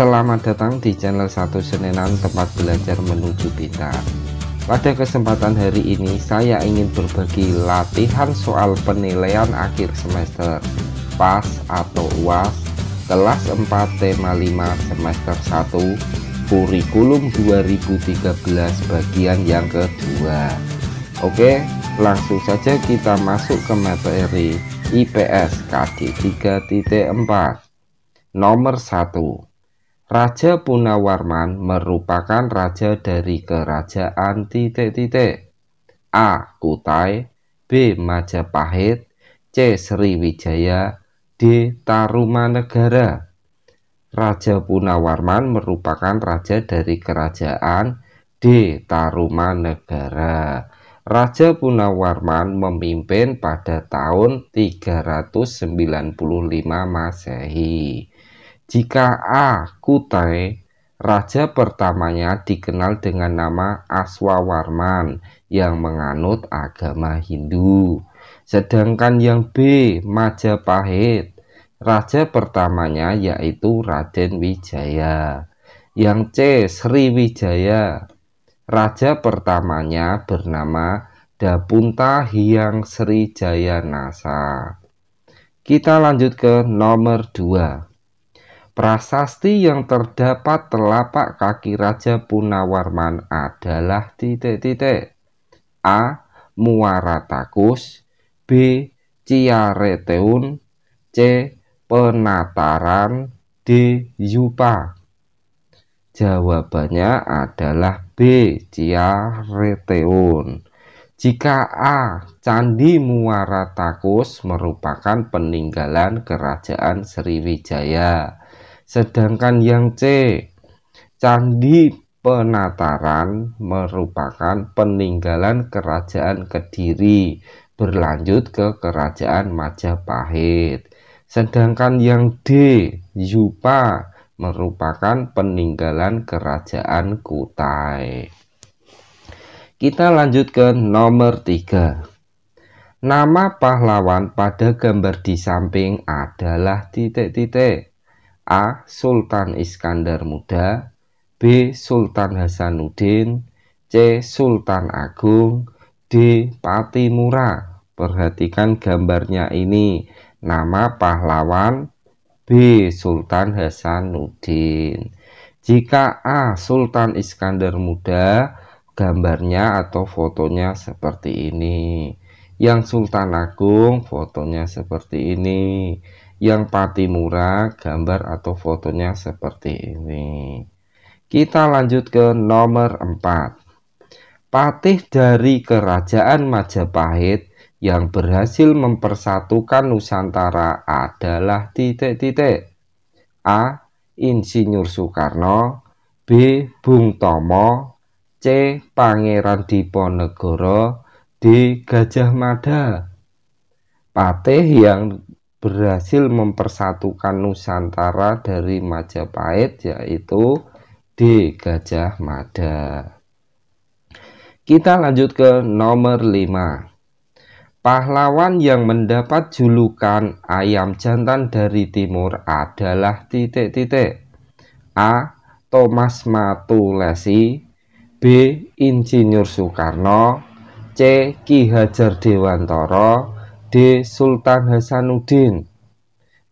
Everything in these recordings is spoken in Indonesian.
Selamat datang di channel satu Senenan tempat belajar menuju pintar Pada kesempatan hari ini saya ingin berbagi latihan soal penilaian akhir semester PAS atau UAS kelas 4 tema 5 semester 1 kurikulum 2013 bagian yang kedua Oke langsung saja kita masuk ke materi IPS KD 3.4 Nomor 1 Raja Punawarman merupakan raja dari kerajaan titik-titik A. Kutai B. Majapahit C. Sriwijaya D. Tarumanegara Raja Punawarman merupakan raja dari kerajaan D. Tarumanegara Raja Punawarman memimpin pada tahun 395 Masehi jika A. Kutai, raja pertamanya dikenal dengan nama Aswawarman yang menganut agama Hindu. Sedangkan yang B. Majapahit, raja pertamanya yaitu Raden Wijaya. Yang C. Sriwijaya, raja pertamanya bernama Dapunta Hyang Sri Jayanasa. Kita lanjut ke nomor 2. Prasasti yang terdapat telapak kaki Raja Punawarman adalah titik-titik A. Muara Takus B. Ciareteun C. Penataran D. Yupa Jawabannya adalah B. Ciareteun jika A. Candi Muara Takus merupakan peninggalan Kerajaan Sriwijaya Sedangkan yang C, Candi Penataran merupakan peninggalan Kerajaan Kediri berlanjut ke Kerajaan Majapahit. Sedangkan yang D, Yupa merupakan peninggalan Kerajaan Kutai. Kita lanjut ke nomor 3. Nama pahlawan pada gambar di samping adalah titik-titik. A. Sultan Iskandar Muda B. Sultan Hasanuddin C. Sultan Agung D. Patimura Perhatikan gambarnya ini Nama pahlawan B. Sultan Hasanuddin Jika A. Sultan Iskandar Muda Gambarnya atau fotonya seperti ini Yang Sultan Agung fotonya seperti ini yang pati murah gambar atau fotonya seperti ini kita lanjut ke nomor 4 patih dari kerajaan Majapahit yang berhasil mempersatukan Nusantara adalah titik-titik A. Insinyur Soekarno B. Bung Tomo C. Pangeran Diponegoro D. Gajah Mada Patih yang berhasil mempersatukan Nusantara dari Majapahit yaitu di Gajah Mada. Kita lanjut ke nomor 5. Pahlawan yang mendapat julukan ayam jantan dari timur adalah titik-titik. A. Thomas Matulesi B. Insinyur Soekarno C. Ki Hajar Dewantoro D. Sultan Hasanuddin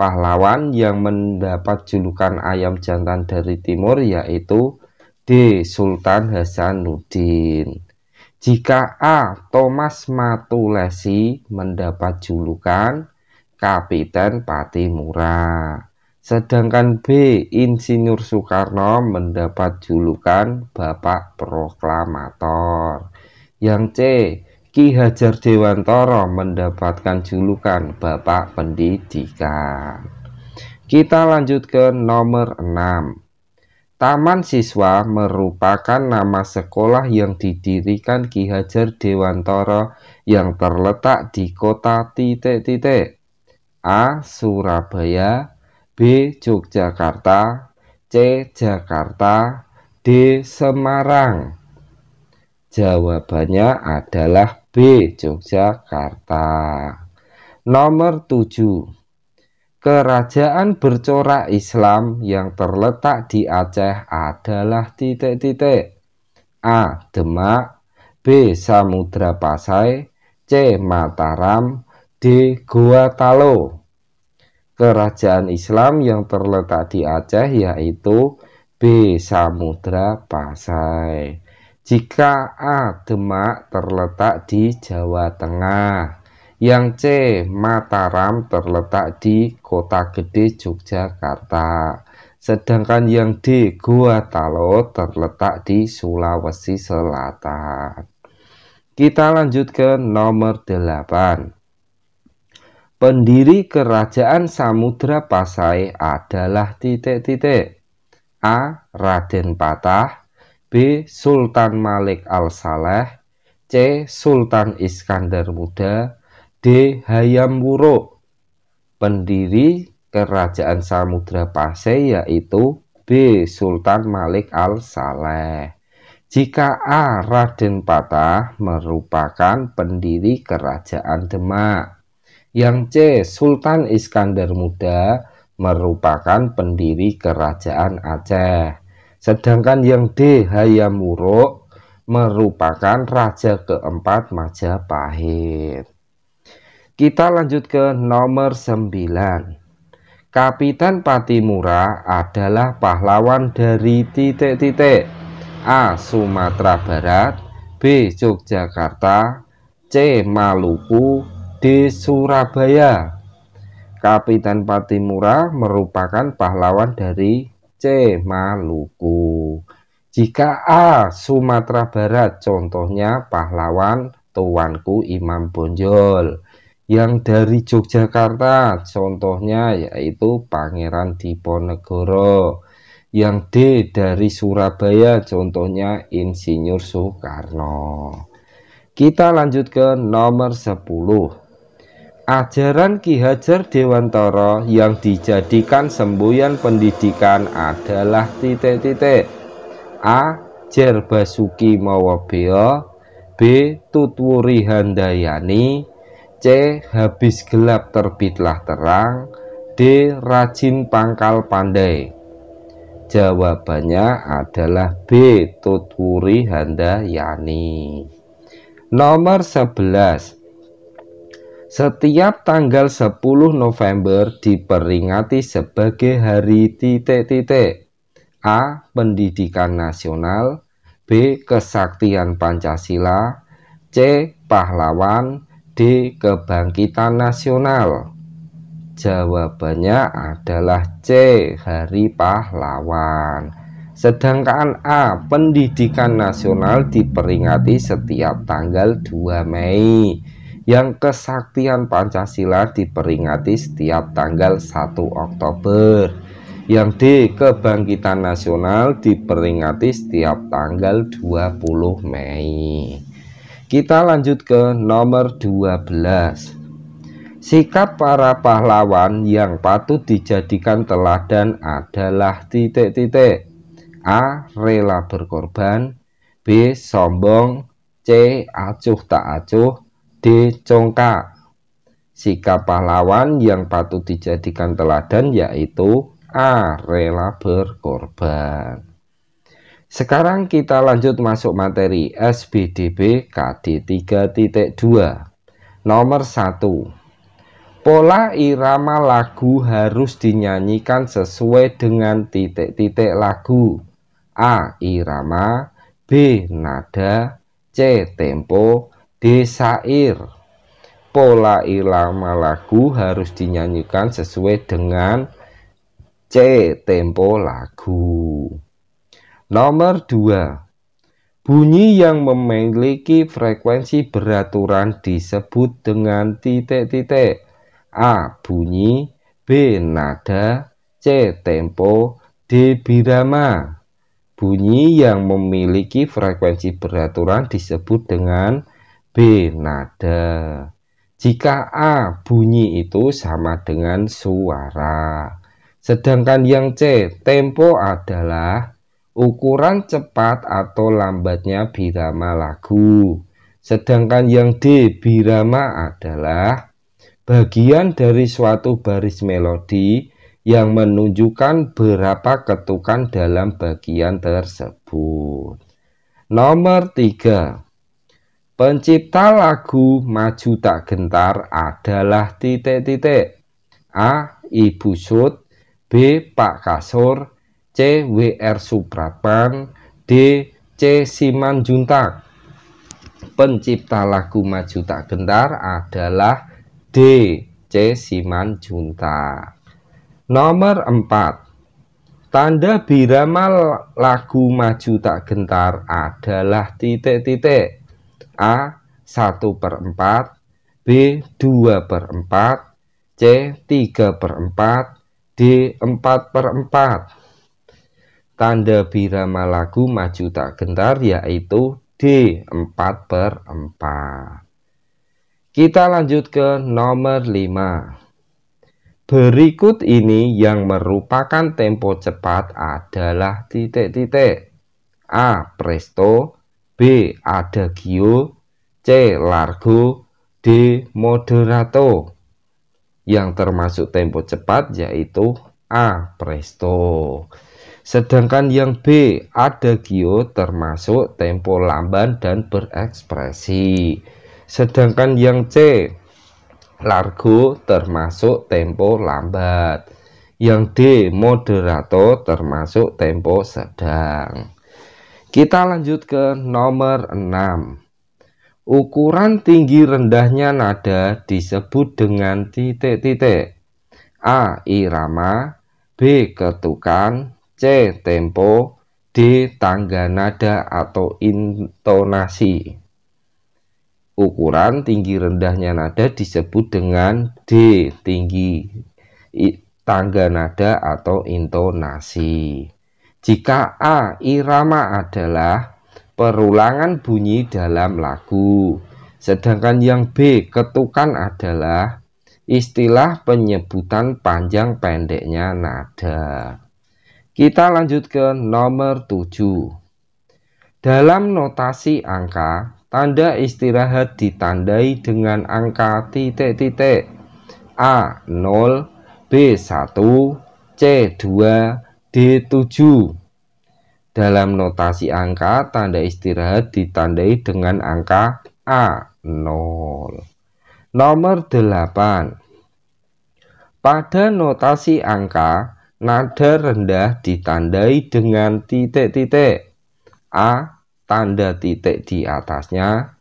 Pahlawan yang mendapat julukan ayam jantan dari timur yaitu D. Sultan Hasanuddin Jika A. Thomas Matulesi mendapat julukan Kapiten Patimura Sedangkan B. Insinyur Soekarno mendapat julukan Bapak Proklamator Yang C Ki Hajar Dewantoro mendapatkan julukan Bapak Pendidikan. Kita lanjut ke nomor 6. Taman Siswa merupakan nama sekolah yang didirikan Ki Hajar Dewantoro yang terletak di kota titik-titik A. Surabaya B. Yogyakarta C. Jakarta D. Semarang Jawabannya adalah B. Yogyakarta. Nomor 7. Kerajaan bercorak Islam yang terletak di Aceh adalah titik-titik. A. Demak B. Samudra Pasai C. Mataram D. Goa Talo Kerajaan Islam yang terletak di Aceh yaitu B. Samudra Pasai jika A Demak terletak di Jawa Tengah, yang C Mataram terletak di Kota Gede Yogyakarta, sedangkan yang D Gua Talo terletak di Sulawesi Selatan. Kita lanjut ke nomor 8. Pendiri Kerajaan Samudra Pasai adalah titik-titik A. Raden Patah B. Sultan Malik Al-Saleh C. Sultan Iskandar Muda D. Hayam Wuruk Pendiri Kerajaan Samudra Pasai yaitu B. Sultan Malik Al-Saleh jika A. Raden Patah merupakan pendiri Kerajaan Demak. Yang C. Sultan Iskandar Muda merupakan pendiri Kerajaan Aceh. Sedangkan yang D Hayamuruk merupakan raja keempat Majapahit. Kita lanjut ke nomor 9. Kapitan Patimura adalah pahlawan dari titik-titik A. Sumatera Barat B. Yogyakarta C. Maluku D. Surabaya Kapitan Patimura merupakan pahlawan dari C. Maluku. Jika A. Sumatera Barat, contohnya pahlawan tuanku Imam Bonjol. Yang dari Yogyakarta, contohnya yaitu Pangeran Diponegoro. Yang D dari Surabaya, contohnya Insinyur Soekarno. Kita lanjut ke nomor 10. Ajaran Ki Hajar Dewantoro yang dijadikan semboyan pendidikan adalah titik-titik A. Jer Basuki Mawabeo B. Tutwuri Handayani C. Habis gelap terbitlah terang D. Rajin pangkal pandai Jawabannya adalah B. Tutwuri Handayani Nomor 11 setiap tanggal 10 November diperingati sebagai hari titik-titik A. Pendidikan Nasional B. Kesaktian Pancasila C. Pahlawan D. Kebangkitan Nasional Jawabannya adalah C. Hari Pahlawan Sedangkan A. Pendidikan Nasional diperingati setiap tanggal 2 Mei yang kesaktian Pancasila diperingati setiap tanggal 1 Oktober yang D kebangkitan nasional diperingati setiap tanggal 20 Mei kita lanjut ke nomor 12 Sikap para pahlawan yang patut dijadikan teladan adalah titik-titik A. Rela berkorban B. Sombong C. Acuh tak acuh D. Congka Sikap pahlawan yang patut dijadikan teladan yaitu A. Rela berkorban Sekarang kita lanjut masuk materi SBDB KD 3.2 Nomor 1 Pola irama lagu harus dinyanyikan sesuai dengan titik-titik lagu A. Irama B. Nada C. Tempo desair. Pola ilama lagu harus dinyanyikan sesuai dengan C. Tempo lagu. Nomor 2. Bunyi yang memiliki frekuensi beraturan disebut dengan titik-titik. A. Bunyi B. Nada C. Tempo D. Birama Bunyi yang memiliki frekuensi beraturan disebut dengan B. Nada Jika A. Bunyi itu sama dengan suara Sedangkan yang C. Tempo adalah ukuran cepat atau lambatnya birama lagu Sedangkan yang D. Birama adalah bagian dari suatu baris melodi yang menunjukkan berapa ketukan dalam bagian tersebut. Nomor 3. Pencipta lagu Maju Tak Gentar adalah titik-titik A. Ibu Sud B. Pak Kasur C. W.R. Supratman D. C. Juntak Pencipta lagu Maju Tak Gentar adalah D. C. Juntak Nomor 4 Tanda birama lagu Maju Tak Gentar adalah titik-titik A 1 per 4 B 2 per 4 C 3 per 4 D 4 per 4 tanda birama lagu maju tak gentar yaitu D 4 per 4 kita lanjut ke nomor 5 Berikut ini yang merupakan tempo cepat adalah titik-titik A. Presto B. Adagio C. Largo D. Moderato yang termasuk tempo cepat yaitu A. Presto sedangkan yang B. Adagio termasuk tempo lamban dan berekspresi sedangkan yang C. Largo termasuk tempo lambat yang D. Moderato termasuk tempo sedang kita lanjut ke nomor 6. Ukuran tinggi rendahnya nada disebut dengan titik-titik. A. Irama B. Ketukan C. Tempo D. Tangga nada atau intonasi Ukuran tinggi rendahnya nada disebut dengan D. Tinggi tangga nada atau intonasi jika A irama adalah perulangan bunyi dalam lagu, sedangkan yang B ketukan adalah istilah penyebutan panjang pendeknya nada. Kita lanjut ke nomor 7. Dalam notasi angka, tanda istirahat ditandai dengan angka titik-titik A0, B1, C2, D7. Dalam notasi angka, tanda istirahat ditandai dengan angka A, 0. Nomor 8. Pada notasi angka, nada rendah ditandai dengan titik-titik. A, tanda titik di atasnya.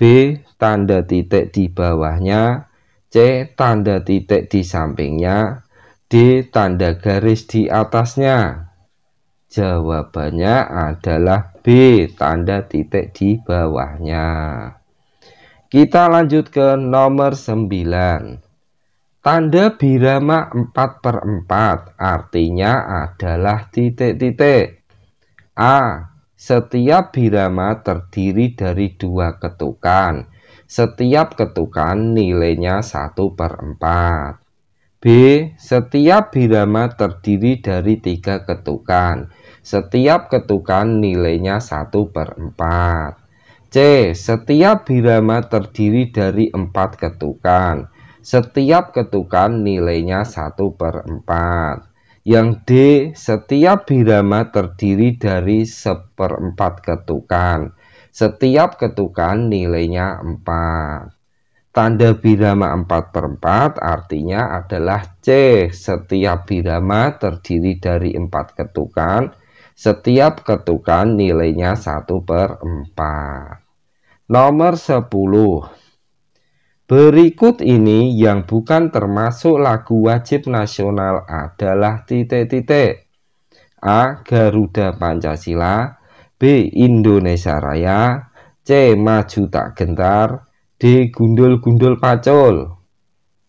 B, tanda titik di bawahnya. C, tanda titik di sampingnya. D tanda garis di atasnya? Jawabannya adalah B tanda titik di bawahnya. Kita lanjut ke nomor 9. Tanda birama 4 per 4 artinya adalah titik-titik. A. Setiap birama terdiri dari dua ketukan. Setiap ketukan nilainya 1 per 4. B. Setiap birama terdiri dari tiga ketukan. Setiap ketukan nilainya 1 per 4. C. Setiap birama terdiri dari empat ketukan. Setiap ketukan nilainya 1 per 4. Yang D. Setiap birama terdiri dari seperempat ketukan. Setiap ketukan nilainya 4. Tanda birama 4 per 4 artinya adalah C. Setiap birama terdiri dari 4 ketukan. Setiap ketukan nilainya 1 per 4. Nomor 10. Berikut ini yang bukan termasuk lagu wajib nasional adalah titik-titik. A. Garuda Pancasila B. Indonesia Raya C. Maju Tak Gentar D. Gundul-gundul pacul?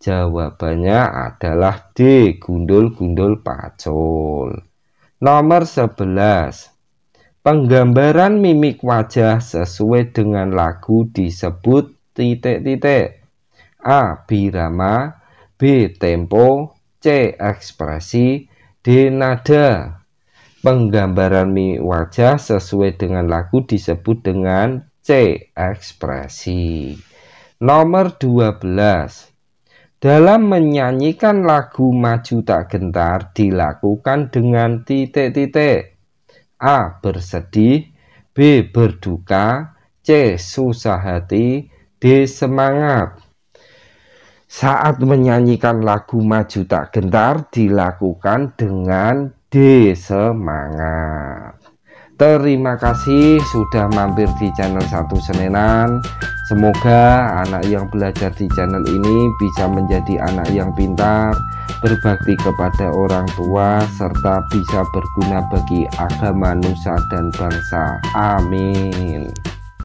Jawabannya adalah D. Gundul-gundul pacul. Nomor 11. Penggambaran mimik wajah sesuai dengan lagu disebut titik-titik. A. Birama B. Tempo C. Ekspresi D. Nada Penggambaran mimik wajah sesuai dengan lagu disebut dengan C. Ekspresi Nomor 12 dalam menyanyikan lagu Maju Tak Gentar dilakukan dengan titik-titik A. Bersedih B. Berduka C. Susah hati D. Semangat Saat menyanyikan lagu Maju Tak Gentar dilakukan dengan D. Semangat Terima kasih sudah mampir di channel Satu Senenan. Semoga anak yang belajar di channel ini bisa menjadi anak yang pintar, berbakti kepada orang tua, serta bisa berguna bagi agama, nusa, dan bangsa. Amin.